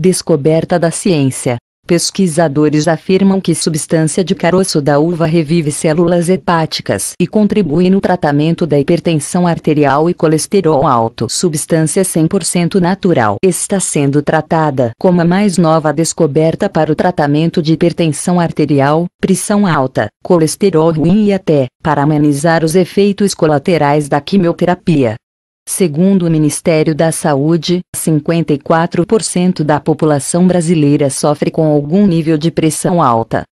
Descoberta da ciência. Pesquisadores afirmam que substância de caroço da uva revive células hepáticas e contribui no tratamento da hipertensão arterial e colesterol alto. Substância 100% natural está sendo tratada como a mais nova descoberta para o tratamento de hipertensão arterial, pressão alta, colesterol ruim e até para amenizar os efeitos colaterais da quimioterapia. Segundo o Ministério da Saúde, 54% da população brasileira sofre com algum nível de pressão alta.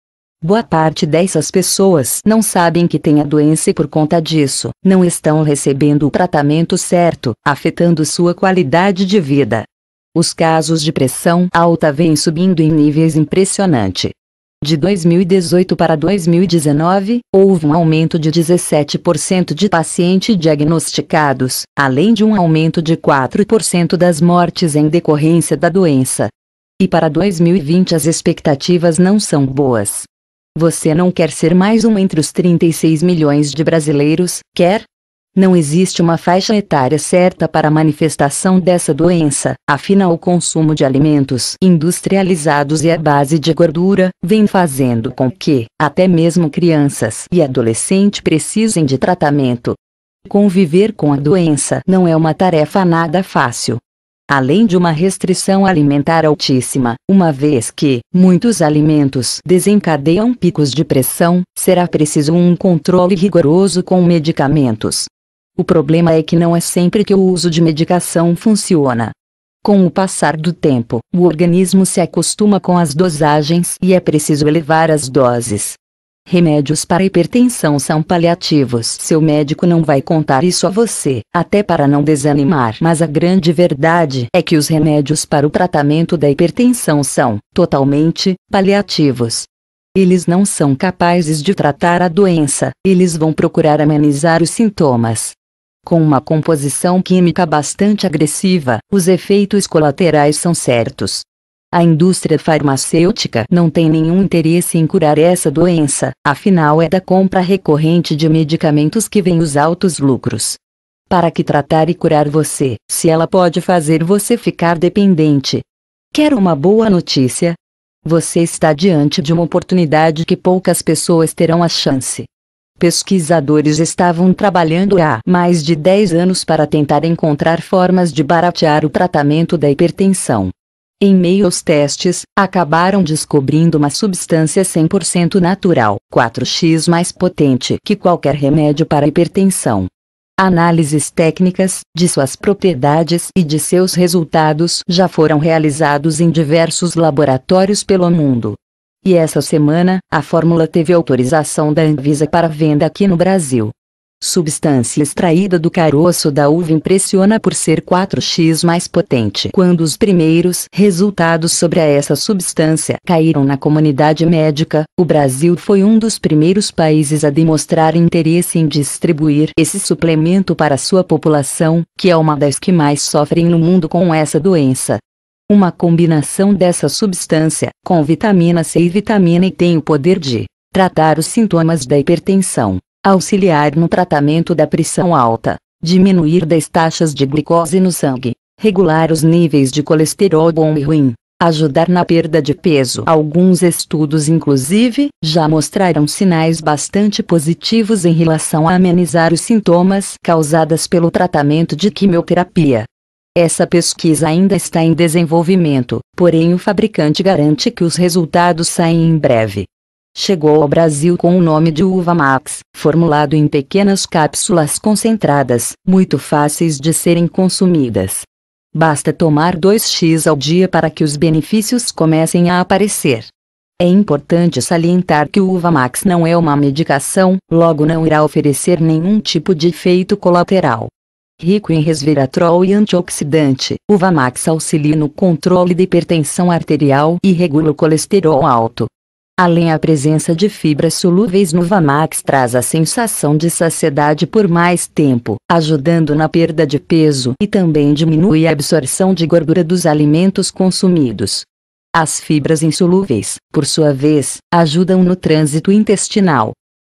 Boa parte dessas pessoas não sabem que tem a doença e por conta disso, não estão recebendo o tratamento certo, afetando sua qualidade de vida. Os casos de pressão alta vêm subindo em níveis impressionantes. De 2018 para 2019, houve um aumento de 17% de pacientes diagnosticados, além de um aumento de 4% das mortes em decorrência da doença. E para 2020 as expectativas não são boas. Você não quer ser mais um entre os 36 milhões de brasileiros, quer? Não existe uma faixa etária certa para a manifestação dessa doença, afinal o consumo de alimentos industrializados e a base de gordura, vem fazendo com que, até mesmo crianças e adolescentes precisem de tratamento. Conviver com a doença não é uma tarefa nada fácil. Além de uma restrição alimentar altíssima, uma vez que muitos alimentos desencadeiam picos de pressão, será preciso um controle rigoroso com medicamentos. O problema é que não é sempre que o uso de medicação funciona. Com o passar do tempo, o organismo se acostuma com as dosagens e é preciso elevar as doses. Remédios para hipertensão são paliativos. Seu médico não vai contar isso a você, até para não desanimar. Mas a grande verdade é que os remédios para o tratamento da hipertensão são, totalmente, paliativos. Eles não são capazes de tratar a doença, eles vão procurar amenizar os sintomas, com uma composição química bastante agressiva, os efeitos colaterais são certos. A indústria farmacêutica não tem nenhum interesse em curar essa doença, afinal é da compra recorrente de medicamentos que vem os altos lucros. Para que tratar e curar você, se ela pode fazer você ficar dependente? Quer uma boa notícia? Você está diante de uma oportunidade que poucas pessoas terão a chance pesquisadores estavam trabalhando há mais de 10 anos para tentar encontrar formas de baratear o tratamento da hipertensão. Em meio aos testes, acabaram descobrindo uma substância 100% natural, 4x mais potente que qualquer remédio para hipertensão. Análises técnicas, de suas propriedades e de seus resultados já foram realizados em diversos laboratórios pelo mundo. E essa semana, a fórmula teve autorização da Anvisa para venda aqui no Brasil. Substância extraída do caroço da uva impressiona por ser 4x mais potente. Quando os primeiros resultados sobre essa substância caíram na comunidade médica, o Brasil foi um dos primeiros países a demonstrar interesse em distribuir esse suplemento para sua população, que é uma das que mais sofrem no mundo com essa doença. Uma combinação dessa substância com vitamina C e vitamina E tem o poder de tratar os sintomas da hipertensão, auxiliar no tratamento da pressão alta, diminuir das taxas de glicose no sangue, regular os níveis de colesterol bom e ruim, ajudar na perda de peso. Alguns estudos, inclusive, já mostraram sinais bastante positivos em relação a amenizar os sintomas causados pelo tratamento de quimioterapia. Essa pesquisa ainda está em desenvolvimento, porém o fabricante garante que os resultados saem em breve. Chegou ao Brasil com o nome de uva Max, formulado em pequenas cápsulas concentradas, muito fáceis de serem consumidas. Basta tomar 2x ao dia para que os benefícios comecem a aparecer. É importante salientar que o Uva Max não é uma medicação, logo não irá oferecer nenhum tipo de efeito colateral rico em resveratrol e antioxidante. O Vamax auxilia no controle da hipertensão arterial e regula o colesterol alto. Além a presença de fibras solúveis no Vamax traz a sensação de saciedade por mais tempo, ajudando na perda de peso e também diminui a absorção de gordura dos alimentos consumidos. As fibras insolúveis, por sua vez, ajudam no trânsito intestinal,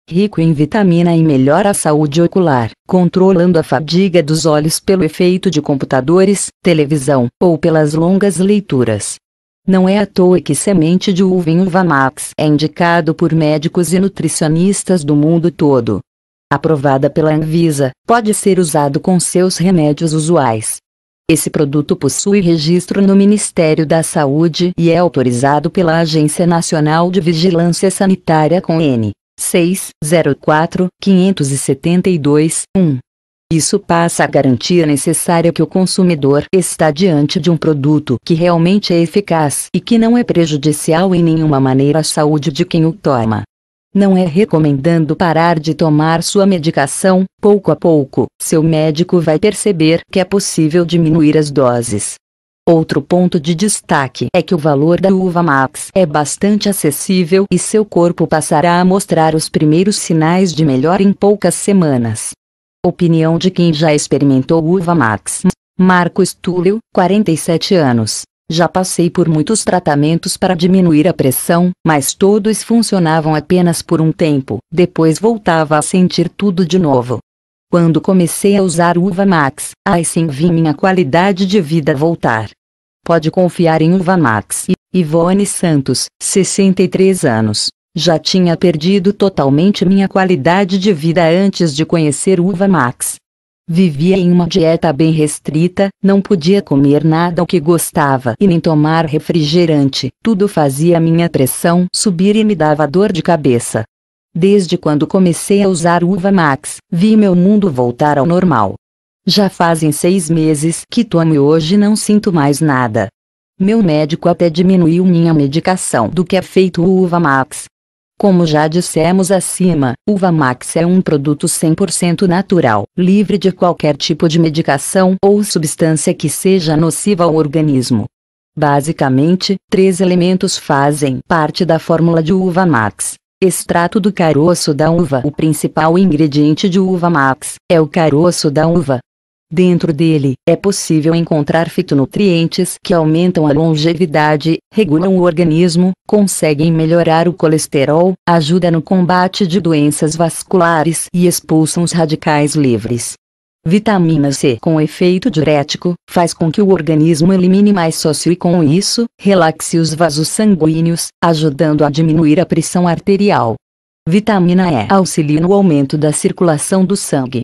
rico em vitamina e melhora a saúde ocular, controlando a fadiga dos olhos pelo efeito de computadores, televisão ou pelas longas leituras. Não é à toa que semente de uva em uva max é indicado por médicos e nutricionistas do mundo todo. Aprovada pela Anvisa, pode ser usado com seus remédios usuais. Esse produto possui registro no Ministério da Saúde e é autorizado pela Agência Nacional de Vigilância Sanitária com N. 6, 04, 572, 1. Isso passa a garantia necessária que o consumidor está diante de um produto que realmente é eficaz e que não é prejudicial em nenhuma maneira à saúde de quem o toma. Não é recomendando parar de tomar sua medicação, pouco a pouco, seu médico vai perceber que é possível diminuir as doses. Outro ponto de destaque é que o valor da uva Max é bastante acessível e seu corpo passará a mostrar os primeiros sinais de melhora em poucas semanas. Opinião de quem já experimentou uva Max. Marco Túlio, 47 anos. Já passei por muitos tratamentos para diminuir a pressão, mas todos funcionavam apenas por um tempo, depois voltava a sentir tudo de novo. Quando comecei a usar Uva Max, aí sim vi minha qualidade de vida voltar. Pode confiar em Uva Max. E Ivone Santos, 63 anos. Já tinha perdido totalmente minha qualidade de vida antes de conhecer Uva Max. Vivia em uma dieta bem restrita, não podia comer nada o que gostava e nem tomar refrigerante, tudo fazia minha pressão subir e me dava dor de cabeça. Desde quando comecei a usar uva Max, vi meu mundo voltar ao normal. Já fazem seis meses que tomo e hoje não sinto mais nada. Meu médico até diminuiu minha medicação do que é feito o uva Max. Como já dissemos acima, uva Max é um produto 100% natural, livre de qualquer tipo de medicação ou substância que seja nociva ao organismo. Basicamente, três elementos fazem parte da fórmula de uva Max Extrato do caroço da uva. O principal ingrediente de uva max é o caroço da uva. Dentro dele, é possível encontrar fitonutrientes que aumentam a longevidade, regulam o organismo, conseguem melhorar o colesterol, ajudam no combate de doenças vasculares e expulsam os radicais livres. Vitamina C com efeito diurético, faz com que o organismo elimine mais sócio e com isso, relaxe os vasos sanguíneos, ajudando a diminuir a pressão arterial. Vitamina E auxilia no aumento da circulação do sangue.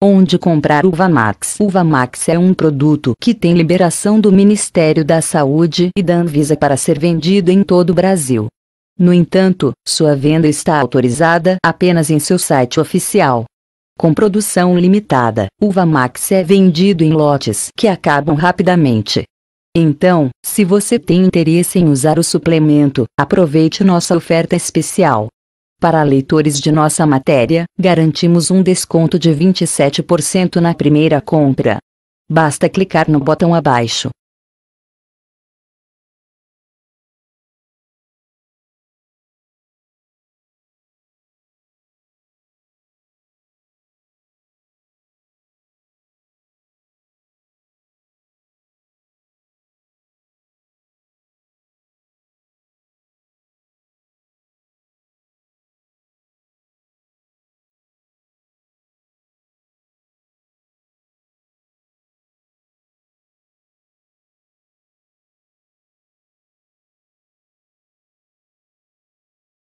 Onde comprar Uva Max? Uva Max é um produto que tem liberação do Ministério da Saúde e da Anvisa para ser vendido em todo o Brasil. No entanto, sua venda está autorizada apenas em seu site oficial. Com produção limitada, uva max é vendido em lotes que acabam rapidamente. Então, se você tem interesse em usar o suplemento, aproveite nossa oferta especial. Para leitores de nossa matéria, garantimos um desconto de 27% na primeira compra. Basta clicar no botão abaixo.